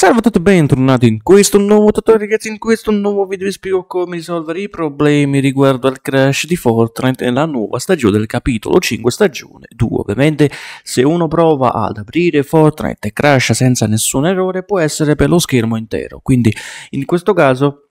Salve a tutti e bentornati in questo nuovo tutorial ragazzi, in questo nuovo video vi spiego come risolvere i problemi riguardo al crash di Fortnite nella nuova stagione del capitolo 5 stagione 2. Ovviamente se uno prova ad aprire Fortnite e crash senza nessun errore può essere per lo schermo intero, quindi in questo caso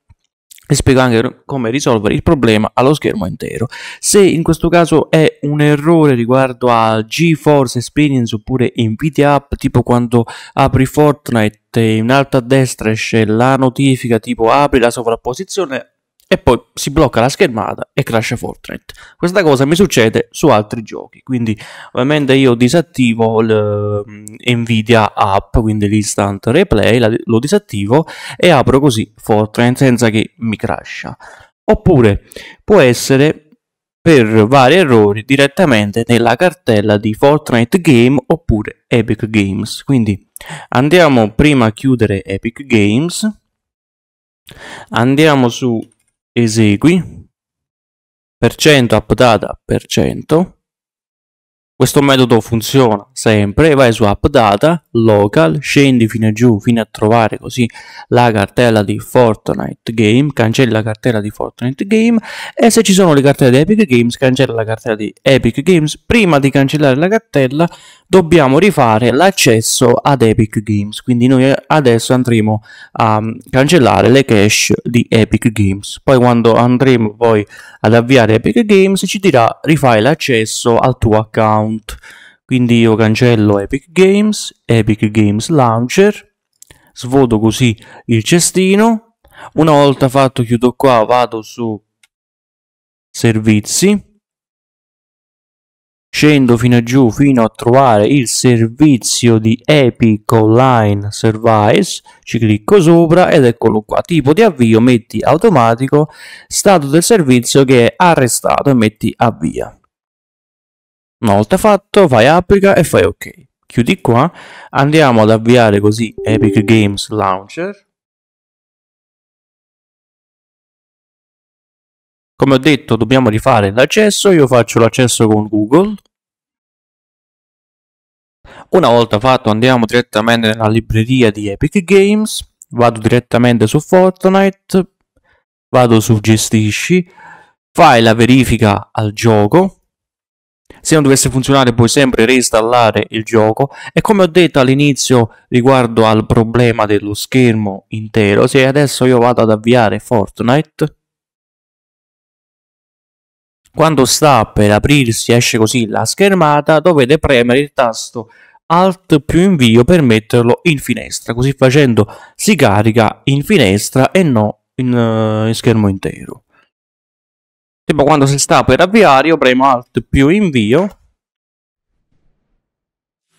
e spiego anche come risolvere il problema allo schermo intero. Se in questo caso è un errore riguardo a GeForce Experience oppure Nvidia App, tipo quando apri Fortnite in alto a destra esce la notifica tipo apri la sovrapposizione e poi si blocca la schermata e crasha Fortnite. Questa cosa mi succede su altri giochi, quindi ovviamente io disattivo l'Nvidia mm, app, quindi l'instant replay, lo disattivo e apro così Fortnite senza che mi crasha. Oppure può essere per vari errori direttamente nella cartella di Fortnite Game oppure Epic Games. Quindi andiamo prima a chiudere Epic Games, andiamo su Esegui percento approdata questo metodo funziona sempre, vai su App Local, scendi fino a giù fino a trovare così la cartella di Fortnite Game, cancella la cartella di Fortnite Game e se ci sono le cartelle di Epic Games, cancella la cartella di Epic Games. Prima di cancellare la cartella dobbiamo rifare l'accesso ad Epic Games, quindi noi adesso andremo a mm, cancellare le cache di Epic Games. Poi quando andremo poi ad avviare Epic Games ci dirà rifai l'accesso al tuo account account. Quindi io cancello Epic Games, Epic Games Launcher, svuoto così il cestino. Una volta fatto chiudo qua, vado su servizi, scendo fino a giù fino a trovare il servizio di Epic Online Service, ci clicco sopra ed eccolo qua, tipo di avvio metti automatico, stato del servizio che è arrestato e metti avvia. Una volta fatto vai applica e fai ok. Chiudi qua, andiamo ad avviare così Epic Games Launcher. Come ho detto dobbiamo rifare l'accesso, io faccio l'accesso con Google. Una volta fatto andiamo direttamente nella libreria di Epic Games, vado direttamente su Fortnite, vado su gestisci, fai la verifica al gioco, se non dovesse funzionare puoi sempre reinstallare il gioco e come ho detto all'inizio riguardo al problema dello schermo intero se adesso io vado ad avviare Fortnite quando sta per aprirsi esce così la schermata dovete premere il tasto Alt più invio per metterlo in finestra così facendo si carica in finestra e no in, eh, in schermo intero tipo quando si sta per avviare io premo alt più invio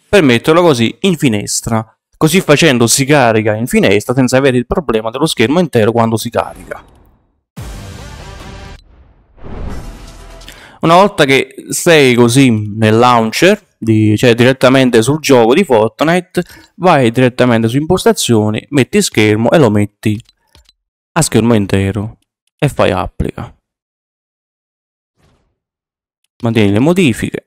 per metterlo così in finestra così facendo si carica in finestra senza avere il problema dello schermo intero quando si carica una volta che sei così nel launcher di, cioè direttamente sul gioco di Fortnite vai direttamente su impostazioni metti schermo e lo metti a schermo intero e fai applica mantieni le modifiche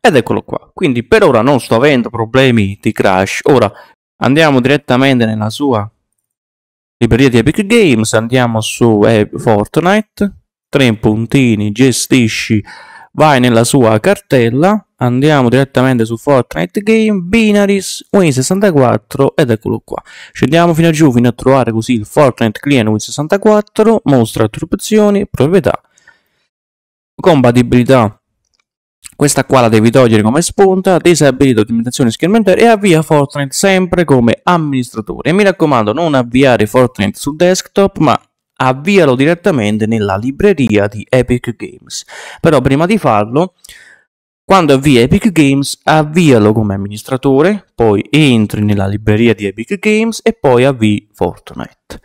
ed eccolo qua quindi per ora non sto avendo problemi di crash ora andiamo direttamente nella sua libreria di Epic Games andiamo su eh, Fortnite tre puntini gestisci vai nella sua cartella andiamo direttamente su Fortnite Game Binaries Win64 ed eccolo qua scendiamo fino a giù fino a trovare così il Fortnite Client Win64 mostra attribuzioni, proprietà compatibilità questa qua la devi togliere come spunta disabilita ottimizzazione schermentare e avvia Fortnite sempre come amministratore e mi raccomando non avviare Fortnite sul desktop ma avvialo direttamente nella libreria di Epic Games però prima di farlo quando avvia Epic Games, avvialo come amministratore, poi entri nella libreria di Epic Games e poi avvii Fortnite.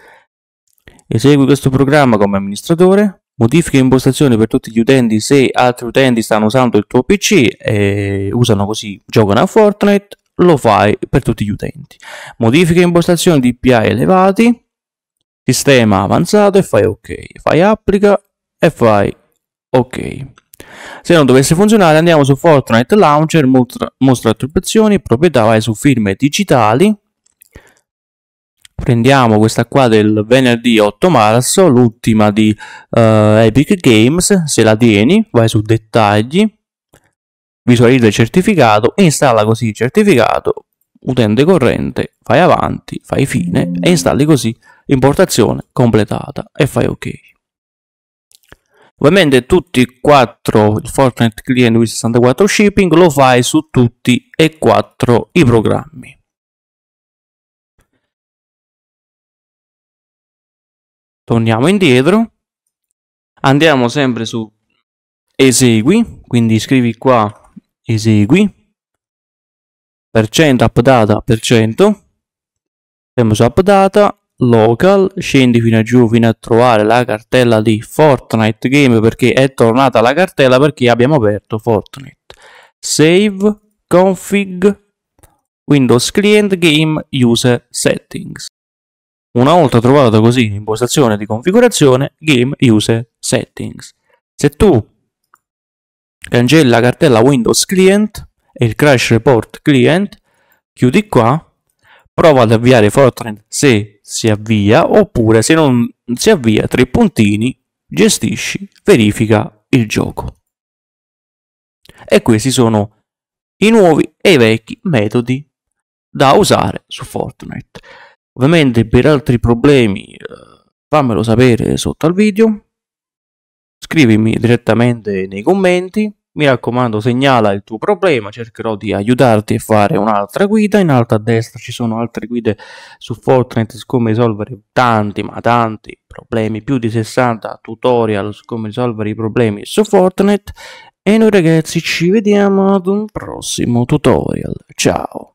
Esegui questo programma come amministratore, modifica impostazioni per tutti gli utenti se altri utenti stanno usando il tuo PC e usano così, giocano a Fortnite, lo fai per tutti gli utenti. Modifica impostazioni di DPI elevati, sistema avanzato e fai ok, fai applica e fai ok. Se non dovesse funzionare andiamo su Fortnite Launcher, mostra, mostra attribuzioni, proprietà, vai su firme digitali, prendiamo questa qua del venerdì 8 marzo, l'ultima di uh, Epic Games, se la tieni vai su dettagli, visualizza il certificato e installa così il certificato, utente corrente, fai avanti, fai fine e installi così importazione completata e fai ok. Ovviamente tutti e quattro il Fortnite Client Win64 Shipping lo fai su tutti e quattro i programmi. Torniamo indietro, andiamo sempre su esegui, quindi scrivi qua esegui, per cento, updata, per cento, andiamo su updata, local, scendi fino a giù fino a trovare la cartella di Fortnite Game perché è tornata la cartella perché abbiamo aperto Fortnite. Save, config, Windows Client Game, User Settings. Una volta trovato così l'impostazione di configurazione, Game User Settings. Se tu cancella la cartella Windows Client e il Crash Report Client, chiudi qua, prova ad avviare Fortnite se si avvia oppure se non si avvia tre puntini, gestisci, verifica il gioco. E questi sono i nuovi e i vecchi metodi da usare su Fortnite. Ovviamente per altri problemi eh, fammelo sapere sotto al video, scrivimi direttamente nei commenti mi raccomando, segnala il tuo problema, cercherò di aiutarti a fare un'altra guida. In alto a destra ci sono altre guide su Fortnite su come risolvere tanti, ma tanti problemi, più di 60 tutorial su come risolvere i problemi su Fortnite. E noi ragazzi ci vediamo ad un prossimo tutorial. Ciao!